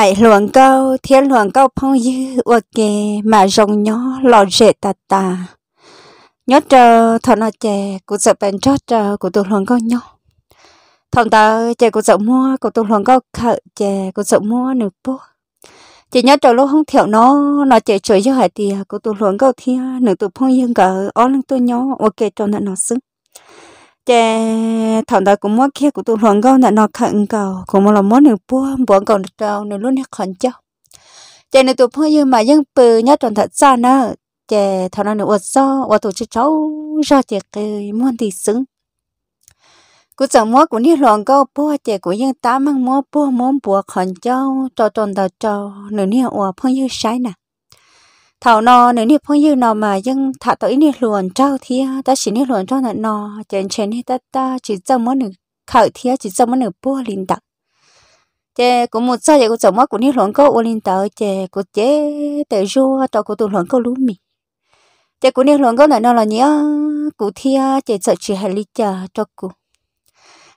ai luồng câu thiên luồng câu phong dư ok mà rồng nhỏ lò rệ ta ta nhớ chờ thọ nó chè cụ sợ bèn chó chờ cụ tụ luồng câu nhỏ thằng ta chè cụ sợ mua cụ tụ luồng câu khợ chè cụ sợ mua nửa bố chỉ nhớ chờ lúc không thiệu nó nó chạy chơi cho hải tiề cụ tụ luồng câu thiên nửa tụ phong dư cả ó lưng tôi nhỏ ok cho nó nó xứng chè thằng đó cũng mất kia của tụi hoàng gấu nè nó khẩn cầu cũng một lòng mất nửa buông buông cầu nửa trâu nửa luôn hết khẩn cho chè nửa tụi phong yêu mà vẫn bự nhất tròn thật xa nữa chè thằng nó nửa uất do và tụi cháu ra chè cái muốn thì xứng cú chẳng mua của ni hoàng gấu bùa chè của những ta mang mua bùa muốn bùa khẩn cho cho tròn đầu cho nửa ni ủa phong yêu sai nè thảo nọ nếu như phong yêu nọ mà dân thả tới như luồn trao thì ta chỉ như luồn trao là nọ, trên trên thì ta ta chỉ trong mỗi nửa khởi thì chỉ trong mỗi nửa bua linh đặc chế cũng một sao vậy cũng trong mỗi cũng như luồn câu ô linh tờ chế cũng chế tự du cho cũng tụ luồn câu lú mì chế cũng như luồn câu này nọ là nhớ cụ thì chế sợ chỉ hệ lý chờ cho cụ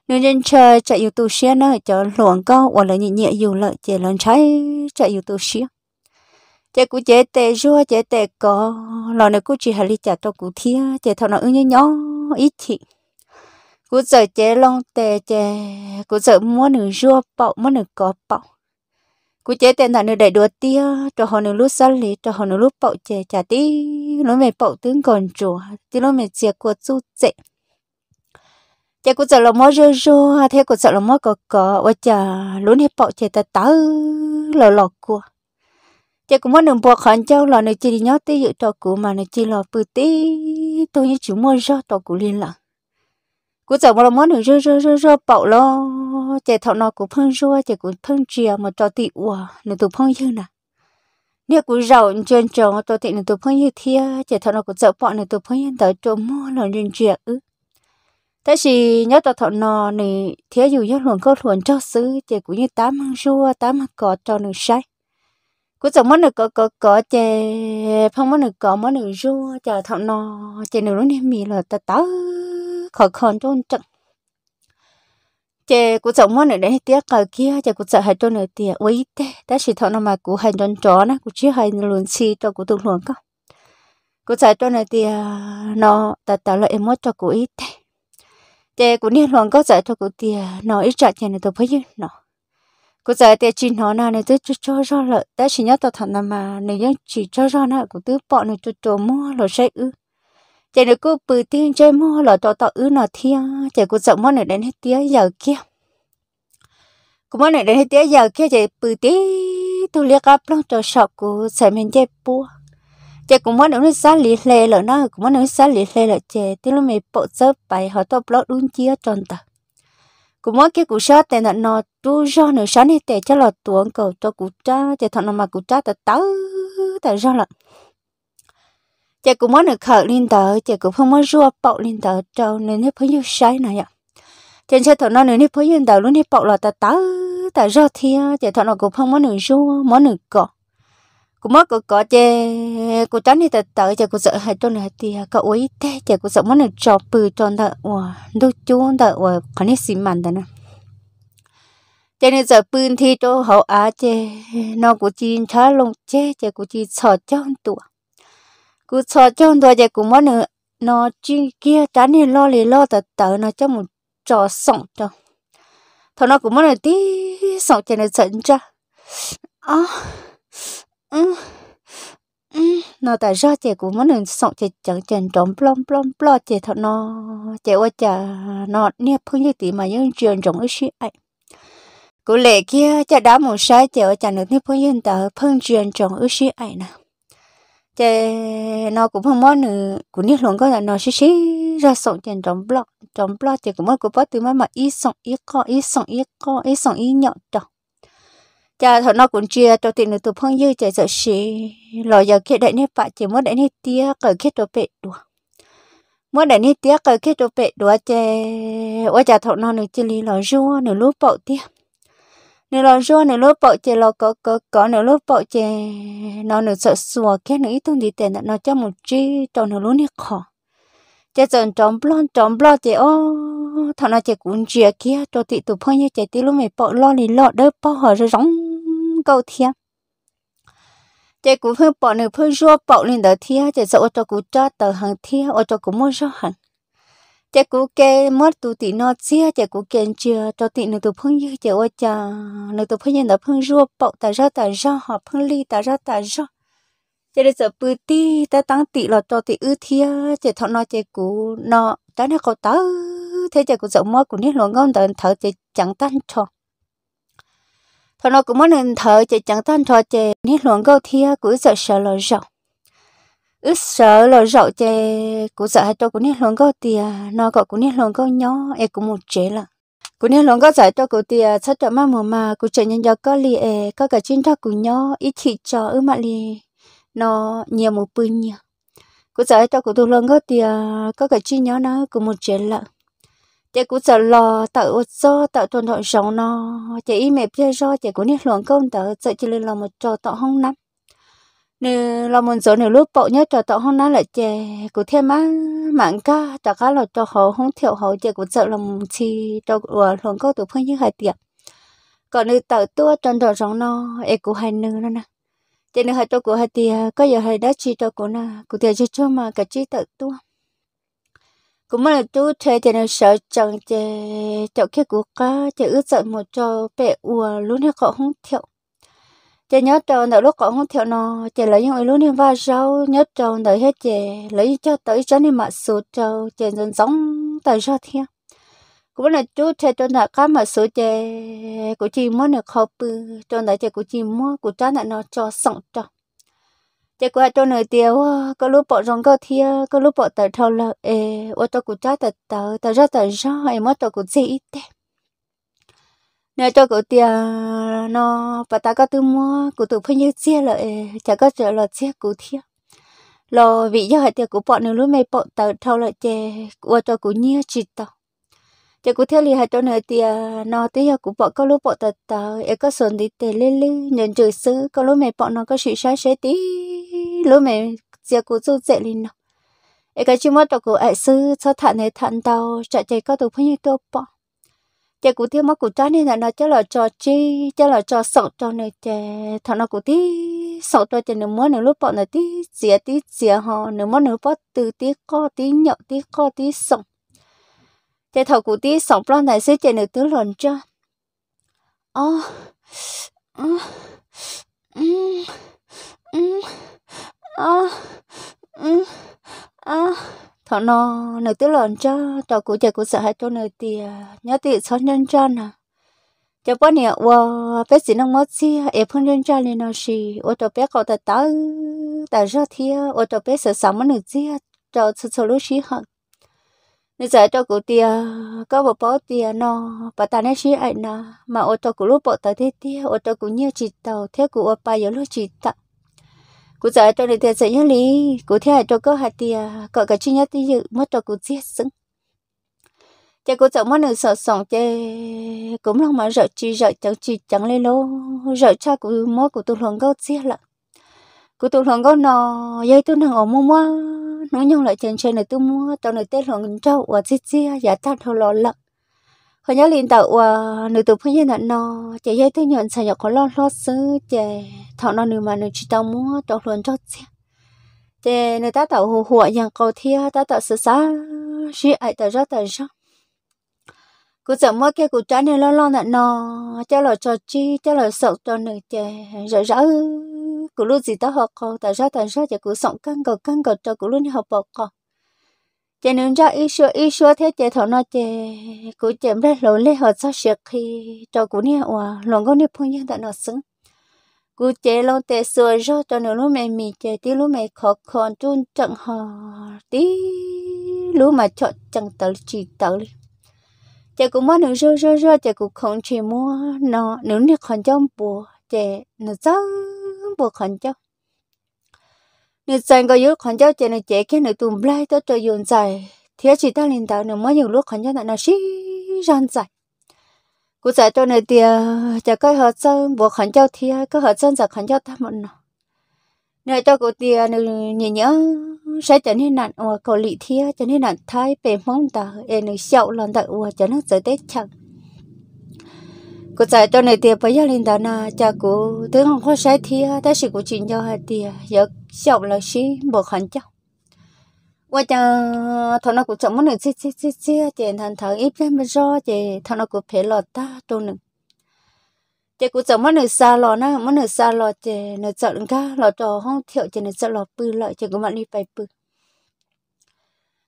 nếu nhân chơi chạy youtube tu xe nó cho luồn câu hoặc là nhị nhẹ yêu lợi chế lần trái chạy youtube xe chế cú chế tệ rua chế tệ có lò này cú chỉ hà li chả cho cú thia chế thọ nó ưng nhớ nhó ít chị cú sợ chế long tệ chế cú sợ mua nửa rua bọc mua nửa có bọc cú chế tệ thằng nửa để đùa tia cho họ nửa lúc sân lý cho họ nửa lúc bọc chế chả tí nó mày bọc tướng còn chùa tí nó mày chia của chú tệ chế cú sợ lò mua rua rua thế cú sợ lò mua có có và chả luôn hết bọc chế ta tớ lò lò cua chị cũng muốn đừng buộc khẩn châu là nó chỉ nhớ tí dự trò cũ mà nó chỉ là bự tí tôi như chú mua ra trò cũ liên lạc cú giờ mà muốn được rơ rơ rơ rơ bậu lo chị thọ nó cũng phân rua chị cũng phân chia mà cho tị ủa nó tụ phân như nè nếu cũng giàu chuyên trò tôi tị nó tụ phân như thế, chị thọ nó cũng sợ bọn nó tụ phân như tới chỗ mua là nên chuyện ư thế thì nhớ tao thọ nò này thiếu dù nhớ luồng có luồng cho xứ chị cũng như tám ăn rua tám ăn cỏ cho nó sai cứ chỗ mất được có có có chè phong mất được có mất được rua chờ thọ nò, chè nửa nó nem mì là ta tớ khó khăn trôn trận chè cứ chỗ mất được đấy tiếc cờ kia chè cứ sợ hai trôn nửa tiệt quý tê ta chỉ thọ nò mà cứ hai trôn chó nè cứ chỉ hai luôn xì cho cứ tung luôn cơ cứ sợ trôn nửa tiệt nò, ta tớ lại mất cho cứ ít tê chè cứ niệm luôn có sợ cho cứ tiệt nò ít chặt chè này tôi phải chứ nò cô giờ thì chỉ nói là này tôi cho cho ra đã chỉ nhớ tao thằng nào mà này dân chỉ cho cho nè của tôi bọn này tôi cho mua là xe ư chạy được cô bự tiên chơi mua là cho tao ư nào thia chạy cô sợ mua này đến hết tía giờ kia cô mua này đến hết tía giờ kia chạy bự tí tôi liếc áp lông cho sợ của sợ mình chạy bua chạy cũng mua nó xá lì lê là nó cũng mua nó xá lì lê là chạy tí nó mới bộ sớp bài họ tao blog luôn chia tròn tao cũng mỗi cái cụ sát tên là nó tu do nửa sáng hết để cho là tuồng cầu cho cụ cha để thằng nó mà cụ cha ta tớ ta do là chị cũng mỗi nửa khởi lên tớ chị cũng không mỗi rùa bậu lên tớ cho nên hết phải nhiều sai này ạ trên xe thằng nó nửa hết phải yên tớ luôn hết bậu là ta tớ ta do thia chị thằng nó cũng không mỗi nửa rùa mỗi nửa cỏ cô mất cô có chê cô chán thì tật tớ chả cô sợ hai trôn này thì có ối thế chả cô sợ mất này trò bự cho đỡ ủa đâu chú đỡ ủa khán hết xì mặn đó nè cho nên giờ bươn thì cho hậu á chê nó cũng chỉ chả lông chê chả cũng chỉ sợ chọn tuổi cô sợ chọn tuổi chả cô mất nữa nó chỉ kia chán thì lo lì lo tật tớ nó cho một trò sòng cho thôi nó cũng mất này tí sòng cho nên giận cha à nó tại ra chị cũng muốn nên sống chị chẳng chẳng trống plom plom plom chị thọ nó chị qua chả nó nè phương như tí mà những chuyện trống ấy xí ấy cú lệ kia chả đá một sai chị qua chả được nè phương như tờ phương chuyện trống ấy xí ấy nè chị nó cũng không muốn nữa cũng nít luôn có là nó xí xí ra sống chẳng trống plom trống plom chị cũng muốn cũng bắt từ mà mà ít sống ít co ít sống ít co ít sống ít nhậu trống cha thọ nó cũng chia cho tiền tụi phong dư chạy sợ xí lò giờ kia đại nếp bạn chỉ muốn đại nếp tía cởi kia tụi bệ đùa muốn đại nếp tía cởi kia tụi bệ đùa chè ôi cha thọ nó nửa chia lý lo rua nửa lúc bậu tía nửa lò rua nửa lúc bậu chè lò có có có nửa lúc bậu chè nó nửa sợ sùa kia nửa ít tung đi tiền nó cho một chi cho nửa lúc nếp khó chè dần trống blon trống blon chè ô thọ nó chè cũng chia kia cho tụi tụi phong dư chè tí lúc mày bậu lo lì lo đỡ bao hở rồi rong câu thia chế cú phương bỏ nửa phương rùa bỏ lên đó thia chế sợ ô tô cú cho hàng thia ô tô cú mua rõ hẳn chế cú kê mất tụ tị nó chia chế kê chưa cho tị nửa tụ phương như chế ô cha nửa tụ phương nhân đó phương rùa bỏ tờ ra tờ ra họ phương ly tờ ra tờ ra chế để sợ bự ti ta tăng tị là cho tị ư thia chế thọ nó chế cú nó trái nó có tớ thế chế cú sợ mất cú nít lo ngon tờ thở chế chẳng tan tròn phần nó cũng muốn nên thở chỉ chẳng tan trò chè nít luồng câu thia của sợ sợ lo rậu ứ sợ lo rậu chè của sợ hai tôi cũng nên luồng câu tia nó có cũng nít luồng câu nhỏ em cũng một chế là cũng nên luồng câu giải tôi cũng tia sắp trở mà mùa mà cũng trẻ nhân do có li e có cả chuyên thọ của nhỏ ít thị cho ứ mà li nó nhiều một bự nhiều cũng giải hai tôi cũng tu luồng câu tia có cả chuyên nhỏ nó cũng một chế là chị cũng sợ lo tự do tự tuần thuận sống nó chị ý mẹ biết do chị cũng biết luận công tự sợ chị lên làm một trò tạo không nắp nếu là một số nếu lúc bộ nhớ trò tạo không nắp là chị cũng thêm má mạng ca trò cá là trò họ không thiệu họ chị cũng sợ làm chi trò của luận công tự phương như hai tiệp còn nếu tạo tua tuần trò sống nó em cũng hay nư nó nè chị nếu hai trò của hai tiệp có giờ hai đã chi trò của nè cũng tiệp cho cho mà cả chi tạo tua cũng là tu thế thì nó sợ chẳng chế chỗ kia của cá chế ước giận một chỗ bể ùa luôn hết cậu không thiệu chế nhớ tròn đợi lúc cậu không thiệu nó chế lấy những lúc nên va rau nhớ tròn đợi hết chế lấy cho tới cho nên mà sụt trâu chế dần giống tại sao thiên cũng là chú thế cho nó cá mà sụt chế của chị muốn được học bự cho nó chế của chị mua của cha nó cho sống cho chỉ qua cho nửa tiêu ờ, có lúc bỏ rong có thia có lúc bỏ tờ thâu là ê ô tô của cha tờ tờ tờ ra tờ ra em mất tờ của gì thế nè cho cậu tiền nó bà ta có tư mua cụ tụ phân như chia là ê chả có trở là chia cụ thia lo vị do hệ tiệc của bỏ nếu lúc mày bỏ tờ thâu là chè qua cho cụ nhia chỉ tao chả cụ theo lì hệ cho nửa tiền nó tới giờ cụ bỏ có lúc bỏ tờ tờ ê có sơn đi tề lê lê nhận trừ sư có lúc mày bỏ nó có sự sai sẽ tí lúc mẹ giờ cô chú dễ lên nó cái chuyện mất tao cô ấy sư cho thằng này thằng tao chạy chạy có tụi phong nhiều đâu bỏ cụ tiêu mất cụ trái này là nó chắc là cho chi chắc là cho sợ cho này chị thằng nó cụ tí sợ cho chị nửa món nửa lúc bọn là tí dìa tí dìa họ nửa món nửa bót từ tí co tí nhậu tí co tí sợ chị thằng cụ tí sợ bọn này sẽ chị nửa tứ lần cho ô oh. mm ơ ơ thọ nó nửa tiếng lợn cho trò cụ chạy cụ sợ hai chỗ nửa tìa nhớ tị xóa nhân cho nè cho bó nè wo bé xí nông mất xí ế phân nhân cho nên nó xì ô tô bé cậu ta tớ ta ra thia ô tô bé sợ sắm nửa xí cho sợ sợ lúc xí hận nên giờ trò cụ tìa có bộ bó tìa nó bà ta nên xí ảnh nè mà ô tô cụ lúc bộ tớ thế tìa ô tô cụ nhiều chỉ tàu theo cụ ô bà yếu lúc chỉ tặng cụ giờ cho nên thế sẽ nhớ lý cụ thế cho có hạt thì có à, cái chuyện nhất dự mất cho cụ giết sưng chứ cụ chồng mất nửa sợ sòng chứ cũng không mà rợ chi rợ chẳng chi chẳng lên lô rợ cha cụ mất cụ tôi luận gấu giết lận cụ tôi luận gấu nò dây tôi nàng ở mua mua nó nhung lại trên trên này tôi mua tao này tết luận trâu và giết giết giả ta thâu lọ lận hồi nhớ liền tạo à, nửa tuổi phu nhân nò chỉ dây tôi nhận sợ nhọc có lo lo sứ chè thọ nó nếu mà nó chỉ tao mua tao luôn cho chứ thế người ta tao hồ hồ yang cầu thia ta tao sợ sợ chỉ ai tao rất tao rất cứ sợ mỗi cái cú trái này lo lo nè nó cho là cho chi cho là sợ cho nữa chè rồi rỡ, cứ lúc gì tao học cầu tao rất tao rất chè cứ sống căng cầu căng cầu cho cứ lúc học bọc cầu chè nên cho ít số ít số thế chè thọ nó chè cứ chậm ra lối lê họ cho sẹo khi cho cú nè hòa lòng con nè phong nhân đã nó xứng กูเจลงแต่สวยรอตอนหนูรู้ไม่มีเจที่รู้ไม่ขอคอนจุนจังหอที่รู้มาชดจังตะจีตะลิเจกูมาหนูรอรอรอเจกูคงชีมัวนอหนูเนี่ยขอนจ้องปัวเจหนูจ้องปัวขอนจ้องหนูจังก็ยุขอนจ้องเจหนูเจแค่หนูตุ่มไล่ตัวจะโยนใจเทียชีตาลินตาหนูมาอยู่รู้ขอนจ้องหนูชีรันใจ cú giải cho này thì chả cái họ sơn bộ khẩn cho thì cái họ sơn giặc khẩn cho ta một nọ này cho cú thì nhìn nhớ sẽ trở nên nạn ở cầu lị thì trở nên nạn thái bề mong ta em được sẹo lần tại ở trở nên giải tết chẳng cú giải cho này thì bây giờ lên đó là chả cú tướng không có sai thì ta sẽ cú chuyện cho hai thì giờ sẹo là sĩ bộ khẩn cho 我讲，他那个怎么能切切切切？这他他一边没说，这他那个赔了大都能。这个怎么能杀了呢？么能杀了？这那怎人家老早好跳，这那怎老不了？这个嘛你白不？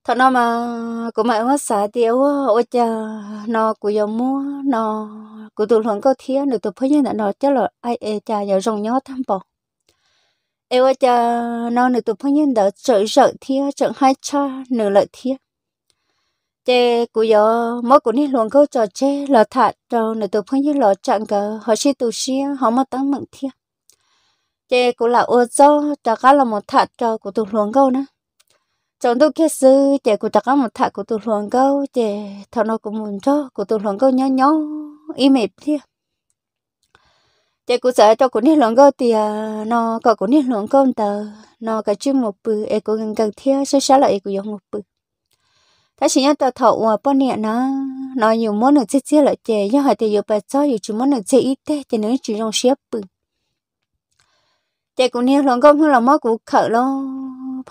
他那嘛，个嘛我杀掉我，我讲那个要 mua，那个都乱搞天，那都朋友那那这了爱爱家要容易贪薄。ai vợ cha nó nữ tụi phong nhân đó sợ sợ thia sợ hai cha nữ lợi thia chế cú gió mỗi cú này luôn câu trò chế là thật trò nữ tụi phong nhân lo chặn cả họ sẽ tụ xia họ mà tăng mừng thia chế cú là ô do trả cá là một thật trò của tụi luôn câu nữa trong tôi kia sư chế của trả cá một thật của tụi luôn câu chế thằng nó cũng muốn cho của tụi luôn câu nhớ nhớ im mệt thia chị cũng sợ cho cũng nên lòng câu thì à, nó có cũng nên lòng câu tờ nó cả chim một bự em cũng gần gần theo sẽ sẽ lại em dùng một bự thế chỉ nhớ tờ thọ mà bao nè, nó nó nhiều món được chết chết lại chị do hỏi thì nhiều bài cho nhiều chúng món được chết ít thế cho nên chỉ trong xếp bự chị cũng nên lòng câu không lòng mất cũng khở luôn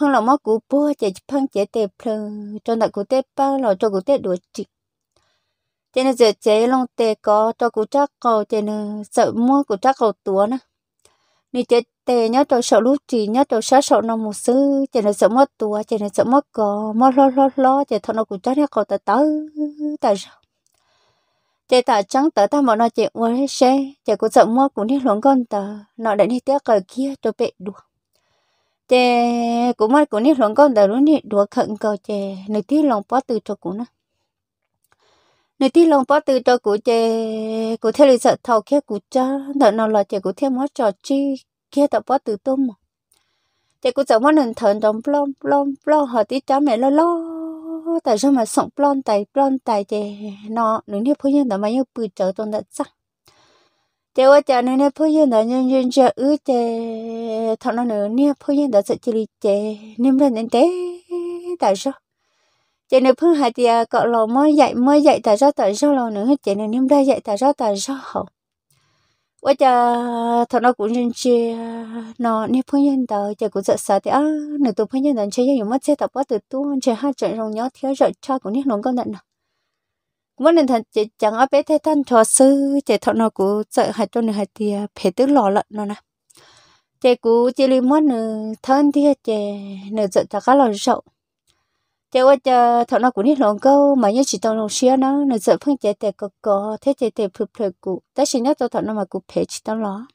phương lòng mất cũng bua chị phương chị tệp phương cho nợ cũng tép bao lòng cho cũng tép đuổi chị cho nên giờ chế long tê có cho cụ chắc cầu cho nên sợ mua cụ chắc cầu túa nè nị chế tê nhớ cho sợ lúc chỉ nhớ cho sợ sợ nó một sư cho nên sợ mất túa cho nên sợ mất có mất lo lo lo cho thằng nó cụ chắc nhớ cầu tờ tớ tớ sao chế tờ trắng tớ ta mà nó chuyện quá hết xe chế cụ sợ mua cụ đi luống con tớ nó đã đi tiếc cờ kia cho bệ đùa chế cũng mất cụ đi luống con tớ luôn đi đùa khẩn cầu chế nị tiếc lòng bó từ cho cụ nữa nơi tí lòng bó từ đó của chè của theo lý sợ thâu kia của cha nợ nọ là chè của theo mất trò chi kia tập bó từ tôm mà chè của cháu mất nền thần đồng plom plom plom hỏi tí cháu mẹ lo lo tại sao mà sống plom tại plom tại chè nọ nếu nếp phụ nhân đó mà yêu bự trở toàn đã chắc chè qua chè nếu như phụ nhân đó nhân nhân chè ứ chè thằng nó nếu như phụ nhân đó sẽ chỉ chè niêm lên đến thế tại sao chị nữ phương hà thì à, cọ lò mới dậy mới dậy tại do tại do lò nữa chị nữ niêm đây dậy tại do tại do hậu quá cha thằng à, nó cũng nhân chi nó nếp phương nhân tờ chị cũng sợ sợ thì á à, nữ tụ phương nhân tờ chơi nhiều mất xe tập quá từ tu chơi hai trận rồng nhớ thiếu rồi cha cũng nếp nóng con nặng mỗi lần thằng chị chẳng ở bé thế tan trò sư chị thằng nó cũng sợ hai cho nữ hạt thì phải tức lò lận nó nè chị cũng chơi lấy món nữ thân thiết chị nữ sợ cho các lò rộng chế qua chờ thọ nó cũng đi lòng câu mà nhớ chỉ tao lòng xia nó nó sợ phong chế tệ cọ có thế chế tệ phụp phụp cụ ta xin nhớ tao thọ nó mà cụ phê chỉ tao lo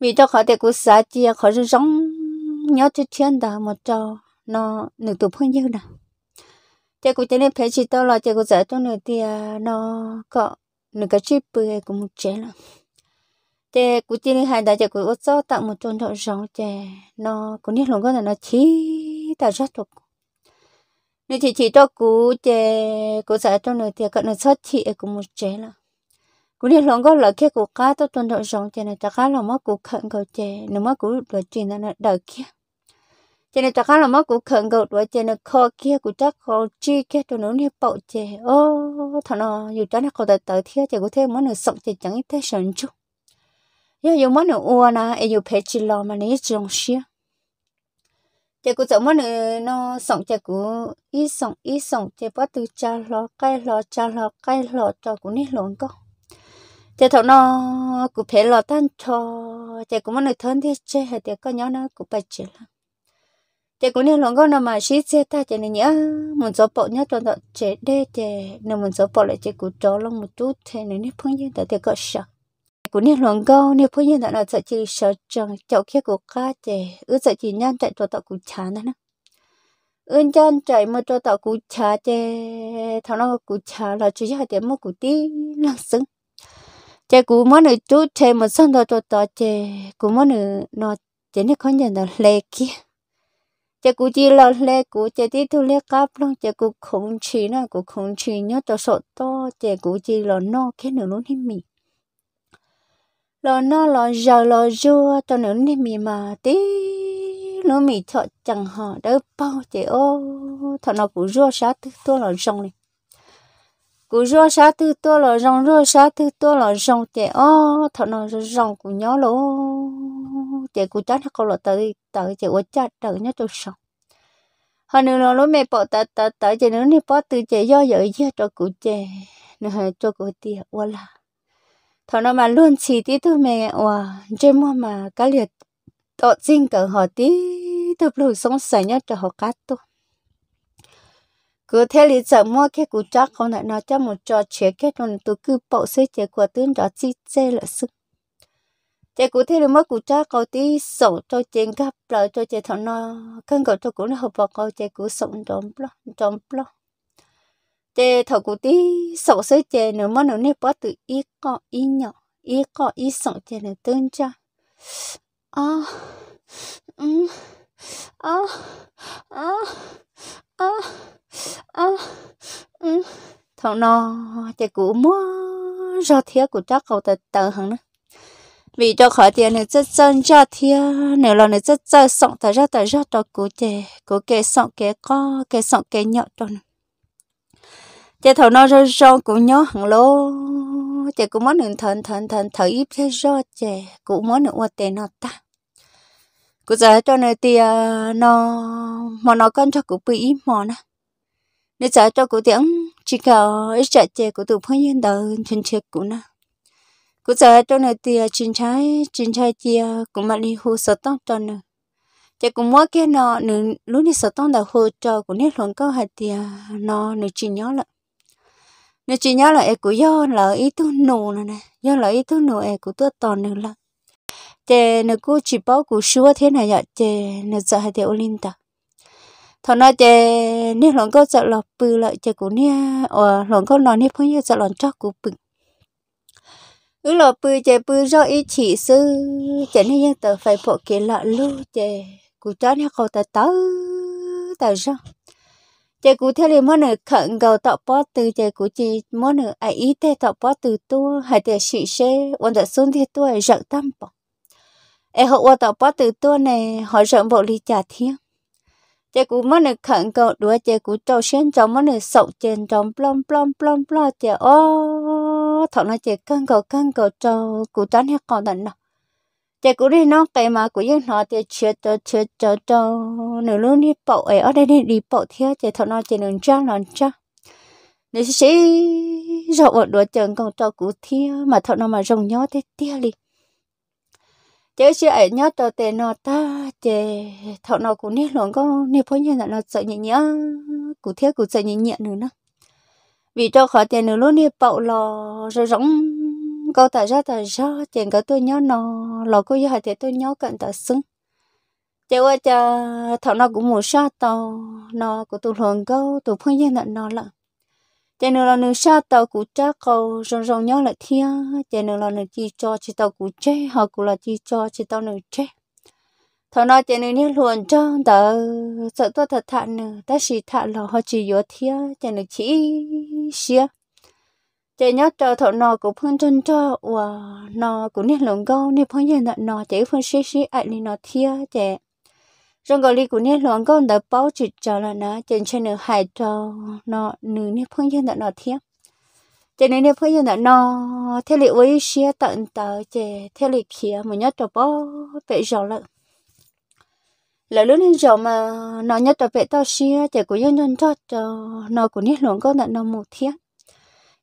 vì tao khỏi tệ cụ xả chia khỏi rừng rong nhớ cho thiên đà một trò nó nửa tụ phong nhiêu đà chế cụ chế này phê chỉ tao lo chế cụ sợ tao nửa tia nó có nửa cái chip bự cũng một chế lắm chế cụ chế nên hai đà chế cụ ốt tặng một tròn thọ rong chế nó cũng đi lòng câu là nó chỉ ta rất thuộc nên thì chỉ cho cú chè cú sẽ cho nó thì cận nó xuất chị cũng một chè là cú đi lòng có là kia cú cá tôi tuần đầu sống chè này ta cá là mất cú khẩn cầu chè nó mất cú đội chuyện là đợi kia chè này ta cá là mất cú khẩn cầu đội chè nó khó kia cú chắc khó chi kia tôi nó đi bảo chè ô thằng nó dù cho nó có đợi tới thiệt chè cú thế món nó sống chè chẳng ít thế sống chung giờ yêu món nó uo na ấy dù phải chỉ lo mà nấy trồng xia chị cũng giống như nó sống chị cũng ít sống ít sống chị bắt từ cha lo cái lo cha lo cái lo cho cũng nít luôn cơ chị thọ nó cũng phải lo tan cho chị cũng muốn được thân thiết chị hay chị có nhớ nó cũng bắt chị lắm chị cũng nít luôn cơ nó mà xí xe ta chị này nhớ muốn số bộ nhớ cho nó chị đê chị nó muốn số bộ lại chị cũng cho luôn một chút thế này nít phong như tại chị có sợ của nên luận câu nên phụ nhân đó là sợ chỉ sợ chẳng chậu kia của cá chè ư sợ chỉ nhăn chạy cho tạo cú chả nữa nè ưn chân chạy mà cho tạo cú chả chè thằng nào cú chả là chỉ hai tiếng mà cú tí lăng sưng chè cú mà nữa chú chè mà xong đó cho tạo chè cú mà nữa nó chè nên con nhận là lệ kia chè cú chỉ là lệ cú chè tí thu lệ cáp luôn chè cú không chỉ nè cú không chỉ nhớ cho sợ to chè cú chỉ là nó cái nữa luôn hết mình lo nó lo giờ lo chưa cho nữa nên mì mà tí nó mì thọ chẳng họ đỡ bao chị ô thọ nó cũng dưa sáng thứ tôi là rong này cú rô sa thứ tô lò rong rô sa thứ tô lò rong chè ô thọ nó rong cú nhó lo chè cú chát nó lò tới tới chè ô chát tới nhó cho sòng họ nữa nó lố mẹ bỏ tớ tớ tớ chè nữa nè bỏ từ chè do dở dơ cho cú chè nữa cho cú tiệt ô là thọ nó mà luôn chỉ tí tu mẹ ủa trên mua mà cá liệt tổ chinh cỡ họ tí tu lù sống sài nhất cho họ cá tu cứ thế lý sợ mua cái cụ chắc không lại nó cho một trò chế cái còn tôi cứ bộ xây chế của tướng cho chi chê là sức chế cụ thế là mất cụ chắc có tí sổ cho chế gấp lại cho chế thằng nó cân cầu cho cụ nó học vào câu chế cụ sống trong blog trong blog chế thầu cụ tí sổ sơ chế nữa mà nó nếp bắt từ ít có ít nhỏ ít có ít sổ chế nữa tương cho à ừ à à à à ừ thằng nó chế cụ mua ra thiết của chắc cầu tờ tờ hằng nữa vì cho khỏi tiền này rất chân ra thia nếu là này rất chân sọng tờ ra tờ ra tờ cụ chế cụ kê sọng kê co kê sọng kê nhọ cho nữa chị thầu nó rồi rồi cũng nhớ hẳn lô chị cũng muốn đừng thần thần thần thở ít thế rồi chị cũng muốn đừng quên tiền nó ta cứ giờ cho nơi thì à, nó mà nó con cho cụ bị ít mò nè nếu giờ cho cụ tiếng chỉ có ít sợ chị cụ tụ phong nhân đời chân chết cụ nè cứ giờ à, cho nơi thì chín trái chín trái tia à, cũng mà đi hồ sợ tông cho nữa chị cũng mua cái nó nửa lúc đi sợ tông là hồ cho cũng nét luận câu hạt tia nó nửa chỉ nhớ lại nên chỉ nhớ là em cũng do là ý tu nụ này nè do là ý tu nụ em cũng tu tòn nữa là chè nó cũng chỉ bảo cũng xua thế này vậy chè nó sợ hai tiểu linh ta thằng nói chè nếu lòng có sợ là bự lại chè cũng nia ờ lòng có nói nếu phong như sợ lòng chắc cũng bự ứ là bự chè bự do ý chỉ sư chè nên như tờ phải bộ kia lại luôn chè cũng cho nên không ta tới tại sao chị cụ theo liền mỗi nửa khẩn gầu tạo bó từ chị cụ chỉ mỗi nửa ai ý thế tạo bó từ tu hay để sĩ xe ổn đã xuống thì tôi rợn tâm bỏ em họ qua tạo bó từ tu này họ rợn bộ ly trà thiên chị cụ mỗi nửa khẩn gầu đuổi chị cụ cho xuyên trong mỗi nửa sậu trên trong plom plom plom plom chị ô thọ nó chị căng gầu căng gầu cho cụ toán hết còn tận nào chị cũng đi nó tay mà cũng những nó thì chia cho chia cho cho nửa luôn đi bộ ấy ở đây đi đi bộ theo chị thọ nó chị nửa trang nửa trang nếu sẽ rộ ở đuổi chân còn cho cụ theo mà thọ nó mà rồng nhó thế tia đi chế chị ấy nhớ cho tề nó ta chế thọ nó cũng nét luôn có nét phối như là nó sợ nhẹ nhẹ cụ thiết cụ sợ nhẹ nhẹ nữa vì cho khỏi tiền nửa luôn nét bậu lò rồi rỗng câu ta ra ta ra tiền cái tôi nhớ nó lò cô giờ thì tôi nhớ cận ta xứng chị ơi cha thằng nó cũng muốn sa tàu nó của tôi hồn câu tôi phương nhiên là nó là chị nữa là nữ sa tàu của cha câu rong rong nhớ lại thia chị nữa là nữ chi cho chị tàu của chế họ cũng là chi cho chị tàu nữ chế thằng nó chị nữa nhớ luôn cho tớ sợ tôi thật thà nữa ta chỉ thà là họ chỉ yếu thia chị nữa chỉ xia chị nhớ cho thọ nò của phương chân cho và nò của nét lồng gâu nét phương nhân nọ nò chị phương xí xí ai nị nò thia chị trong gọi lý của nét lồng gâu đã báo chị cho là nọ trên trên nửa hải cho nò nửa nét phương nhân nọ nọ thia chị nửa nét phương nhân nọ nọ theo lịch với xía tận tờ chị theo lịch kia mà nhớ trò báo bị rõ lợn là lúc nên rồi mà nó nhất là về tao xia chỉ của nhân nhân cho cho nò của nét lồng gâu nọ nò một thiên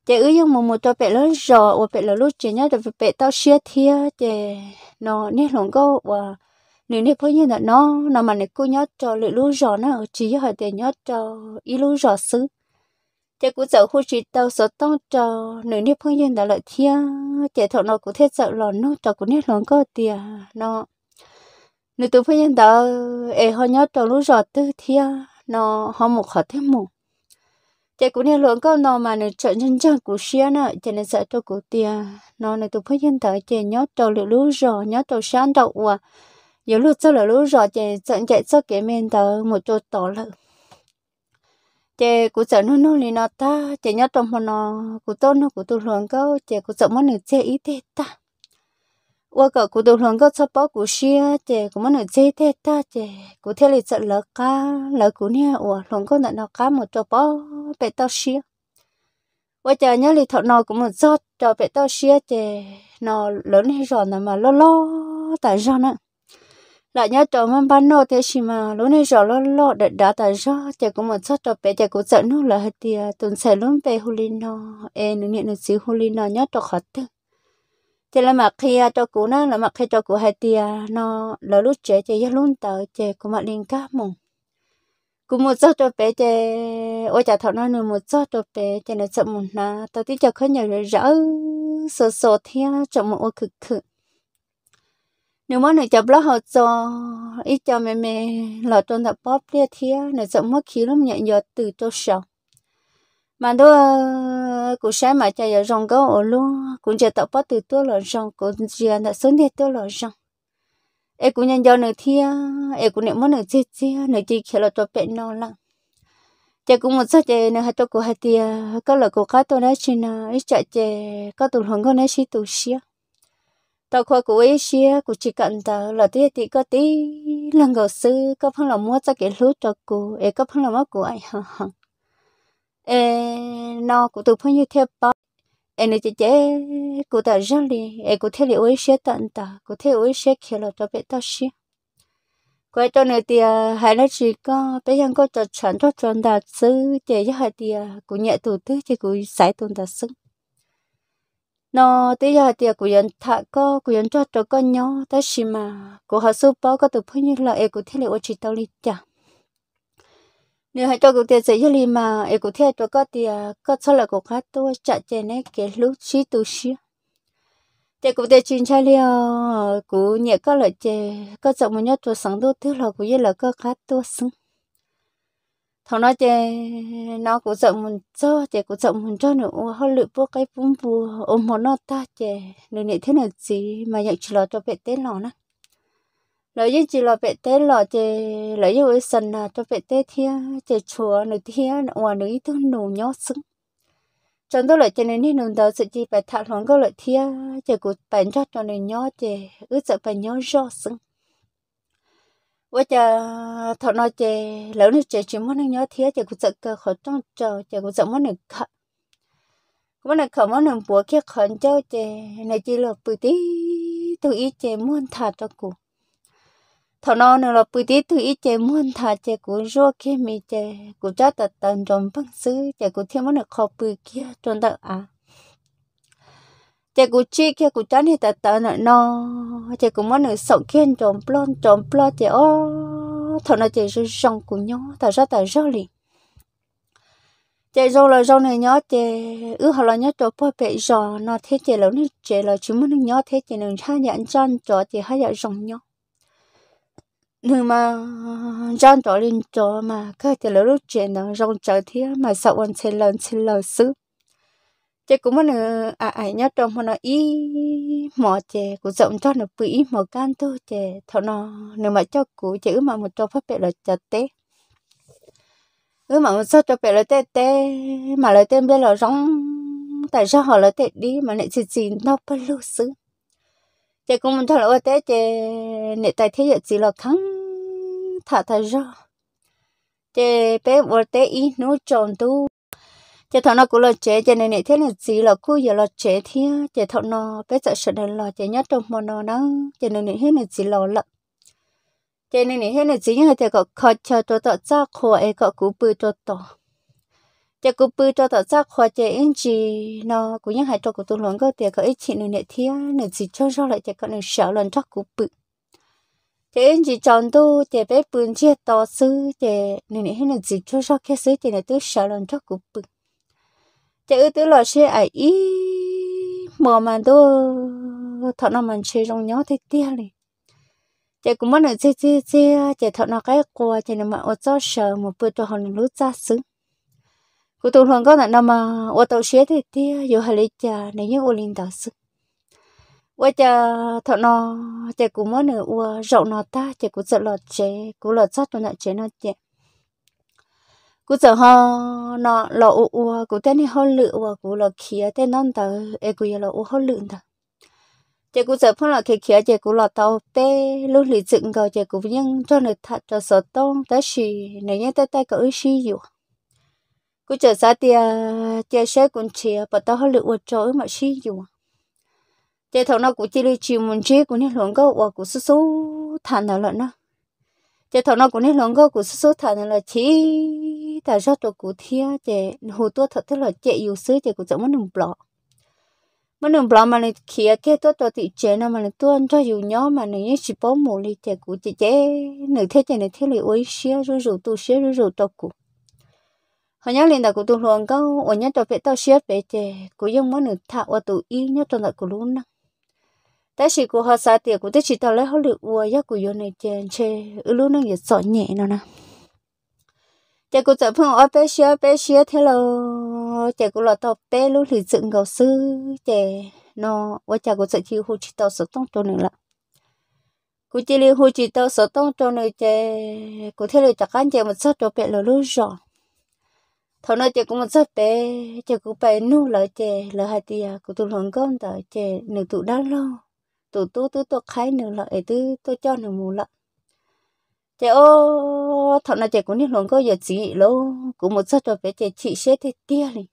chị ứ dùng một một tao bé lớn rò và bé lớn lúc chị nhớ được bé tao xia thia chị nó nét lòng câu và nếu nét phơi như là nó nó mà nếu cô nhớ cho lũ lúc rò nó chỉ hỏi để nhớ cho ít lúc rò xứ chị cũng sợ khu chị tao sợ tao cho nếu nét phơi như là lợi thia chị thọ nó cũng thiết sợ lòn nó cho cũng nét lòng câu thì nó nếu tụi phơi như là ê họ nhớ cho lúc rò tư thia nó họ một họ thêm một chị cũng nên lượng câu nó mà nó chọn nhân dân của xia nè chị nên sợ tôi của tiền nó này tôi phải nhân thở chị nhớ tôi lựa lúa rồi nhớ tôi sáng đậu à nhớ lúa sau là lúa rồi chị sợ chạy sau cái men tờ một chỗ tỏ lợ chị cũng sợ nó nó liền nó ta chị nhớ trong mà nó của tôi nó của tôi luôn câu chị cũng sợ mất được chị ít thế ta 我个古都龙个吃饱古些的，古么能接的大的，古天里吃了 cá，了古呢我龙个能闹 cá 么多饱被到些，我家 nhà 里头闹古么做到被到些的，闹 lớn hay rồi nè mà lo lo tại sao nữa lại nhớ tàu mình bán nô thế gì mà lúc này giờ lo lo đã đã tại rõ thì cũng một chút cho bé thì cũng giận nó là hết tiệt tuần sẽ luôn về huli nó em nữa nữa xíu huli nó nhớ tàu khó thương thế là mà khi cho à, cụ nó là mà khi cho cụ hai tia à, nó là lúc chế chế giờ luôn tờ chế của mà liên cá mùng cụ một số cho bé chế ôi chả thọ nó nữa một số cho bé chế nó sợ một na tao tí cho khó nhiều rồi rỡ sờ sờ thia cho một ô cực cực nếu mà nó chập lo họ cho ít cho mẹ mẹ là cho nó bóp lia thia à, nó sợ mất khí lắm nhẹ nhở từ cho sầu mà đó cũng sẽ mà cho giờ rong gấu ở luôn cũng chỉ tập bắt từ tôi là rong cũng chỉ là xuống thì tôi là rong em cũng nhận do nữa thi, em cũng nhận mất nữa chia chia nữa chỉ khi là tôi bệnh nó lắm chị cũng một số chị nữa hai tôi cũng hai thi, có là cô cá tôi nói chuyện là ít chạy chị có tụi hoàng có nói chuyện tụi xia tao khoa của ấy xia của chỉ cần tao là tia thì có tí lần gầu sư có phong là mua cho cái lúa cho cô em có phong là mua của ai hả nó cũng tụp như thế bao em nói chế cụ ta rất đi em cụ thế liệu ấy sẽ tận ta cụ thế ấy sẽ khi là cho bé ta xí quay cho nơi thì hai nó chỉ có bây giờ có cho chán cho chọn đạt sư chế cho hai thì cụ nhẹ tụ tư thì cụ giải tụ đạt sư nó tới giờ thì cụ nhận thạ có cụ nhận cho cho con nhỏ ta xí mà cụ học số bao có tụp như là em cụ thế liệu ấy chỉ tao đi chả nếu hai cho cụ tiền sẽ dễ mà ấy cụ thiệt cho có tiền, à, có số là cụ khác tôi chặt chẽ này cái lúc xí tu xí thế cụ tiền chuyên trai liêu cụ nhẹ có lợi chè có trọng mà nhớ tôi sống tôi thứ là cụ dễ là có khác tôi sống. thằng nó chè nó cụ trọng mình cho chè cụ trọng mình cho nữa họ lựa bố cái bún bùa ôm nó ta chè nên thế này gì mà nhận chỉ là cho bé tên lò nè lợi dụng chỉ là bé té lọ chỉ lợi dụng sân là cho bé té thia chỉ chùa nữ thia ngoài nữ thứ nụ nhó sưng trong đó lợi cho nên nên nụ đầu sự chỉ phải thả lỏng có lợi thia chỉ cụ bạn cho cho nên nhó chỉ ước sợ phải nhó rõ sưng Và chờ thọ nói chỉ lỡ nữ chỉ chỉ muốn nhó thia chỉ cũng sợ cơ khó trong chờ chỉ cũng sợ muốn nữ khát muốn nữ khẩu muốn nữ bùa kia khẩn cho chỉ này chỉ là bự tí tôi ý chỉ muốn thả cho cụ thọ nó nó là bự tí tụi ít chơi muốn thà chơi cũng rô kia mi chơi cũng cho tật tần trong băng xứ chơi cũng thêm muốn được khó bự kia trong tật à chơi cũng chi kia cũng cho nên tật tần nữa nó chơi cũng muốn được sống kiên trong plon trong plon chơi ô thọ nó chơi rô rong cũng nhó ta ra ta rô liền chơi rô là rô này nhó chơi ư họ là nhó cho bò bẹ rò nó thế chơi lâu nữa chơi là chúng muốn được nhó thế chơi đừng hai dạng chân cho chơi hai dạng rong nhó nhưng mà trong chỗ linh cho mà cái thì là lúc chuyện nó rong chờ thế mà sợ quan xe lần xe lờ xứ chị cũng muốn ờ, à ai à, nhớ trong mà nó ý mò chè cũng rộng cho nó bị mò can thôi chè thọ nó nếu mà cho cụ chữ mà một cho phát biệt là chặt té ư mà một sao cho biệt là té té mà lại tên bây là rong tại sao họ lại té đi mà lại chỉ chỉ nó bất lưu xứ chị cũng muốn thằng ôi thế chị nệ tài thế giờ là khăng thả thả ra chị bé ôi té ý nó chọn tu chị thằng nó cũng là trẻ chị này nệ thế là chỉ là cứ giờ là trẻ thế chị thằng nó bé sợ sợ đàn là chị nhất trong mọi nó nó chị nên nệ hết là chỉ là lợn chị nên nệ hết là chỉ như thế có khó chờ tôi tạo ra khó ấy có cú bự tôi tạo chả cũng bự cho tao chắc hoa chả anh chị nó cũng như hai trâu của tôi lớn có tiền có ít chị nữa nè thía nữa chị cho cho lại chả có nữa sợ lần cho cũng bự thế anh chị chọn tu chả bé bự chia to sư chả nữa nè nữa chị cho cho cái sư chả nữa tôi sợ lần cho cũng bự chả ư tôi là xe ai ý mà mà tôi thọ nó mình chơi trong nhó thế tia liền chị cũng mất nữa chị chị chị chị thọ nó cái quà chị nó mà ở cho sợ một bữa cho họ nó lút ra sướng cụ tôi luôn có là năm mà ô tàu xe thì tia dù hà lý cha nếu như ô linh đạo sư ô cha thọ nó cha cũng muốn nữa ô rộng nó ta cha cũng sợ lọt chế cũng lọt sót cho nó chế nó chế cú sợ ho nó lọ ô ô cú tên này ho lự ô cú lọ khía tên non tờ e cụ lọ ô ho lự tờ chị cũng sợ phong lọ khi kia chị cũng là tàu bé lúc lì dựng rồi chị cũng nhưng cho người thật cho sợ tông tới xì này nhé tới tay cỡ xì dù cứ chờ ra tia tia xe cũng chỉ bà tao hơi lựa chỗ mà xí dù tia thằng nó cũng chỉ lựa chỉ muốn chỉ cũng như luồng gấu và cũng số số thằng nào lận đó. tia thằng nó cũng như luồng gấu cũng số số thằng nào là chỉ ta ra tổ cụ thia tia hồ tua thật tức là chạy yêu sứ tia cũng chẳng muốn đừng bỏ muốn đừng bỏ mà này kia kia tua tua thị chế nào mà này tua ăn cho dù nhỏ mà này nhớ chỉ bó mồ li tia cũng chỉ chế nửa thế tia này thế là ôi xía rồi rồi tu xía rồi rồi tổ cụ họ nhớ liền đã cố tu luồng có ở nhớ cho phải tao xếp về chè cố dùng món nửa thạo ở tụ y nhớ cho lại cố luôn nè ta chỉ cố họ xa tiệt cố tới chỉ tao lấy họ lựa ua nhớ cụ dùng này chè chè ư luôn nó giờ sợ nhẹ nó nè chè cố tập phong ở bé xía bé xía thế lo chè cố lọt tao bé lúc thì dựng gầu sư chè nó và chè cố sợ chịu hụt chỉ tao sợ tông cho nữa là cố chỉ liên hụt chỉ tao sợ tông cho nữa chè cố thế là chắc anh chè một sợ cho bé là lúc rồi thôi nói chị cũng sắp bé chị cũng phải nu lỡ chị lỡ hai tia cũng tụi lòng con tờ chị nửa tụi đã lo tụi tôi tôi tôi khai nửa lỡ tôi tôi cho nửa mù lợ chị ô thọ là chị cũng đi lòng con giờ chị lô cũng một sắp cho bé chị chị sẽ thế tia này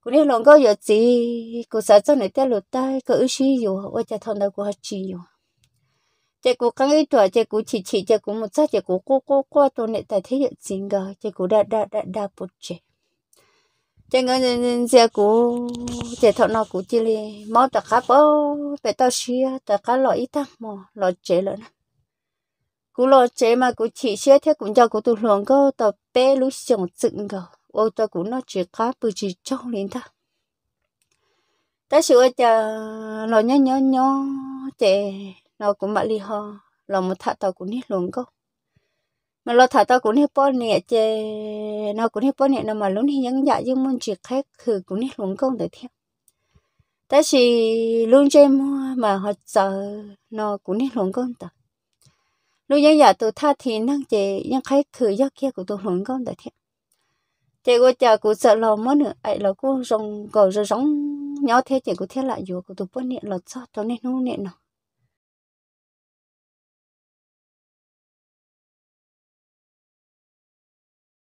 cũng đi lòng con giờ chị cũng sợ cho này tia lụt tai cứ suy yếu, ở chợ thằng đâu cũng hết chị yếu chị cố cái ít tuổi chị cố chỉ chỉ chị cố một sát chị cố cố cố cố tôi này tại thế hiện chính gờ chị đa đa đa đa đã chế, chị ngon ngờ nên chị cố chị thọ nó cố chỉ li máu ta khắp ô về tao xia ta khắp lo ít tăng mò lo chế lợn cố lo chế mà cố chỉ xia thế cũng cho cố tụt luồng cơ tao bé lúc chồng dựng gờ ô tao cố nó chỉ khắp bự chỉ trong lên ta ta sửa chờ lo nhớ nhớ nhớ chị nó cũng bảo li ho là một thà tao cũng hết luôn câu, mà lo thà tao cũng hết bao nè chê nó cũng hết bao nè nó mà luôn dạ thì những dạ nhưng muốn chuyện cũng hết luôn câu để theo tại vì luôn chơi mà họ sợ nó cũng hết luôn câu ta lúc giờ giờ tôi tha thì năng chê những khách khử giấc kia của tôi luôn câu để theo chê cô cha cô sợ lo mất nữa ấy là cô rong gò rồi rong nhỏ thế chê cô thế lại dù của tôi bao nè là sợ tao nên nó nè nào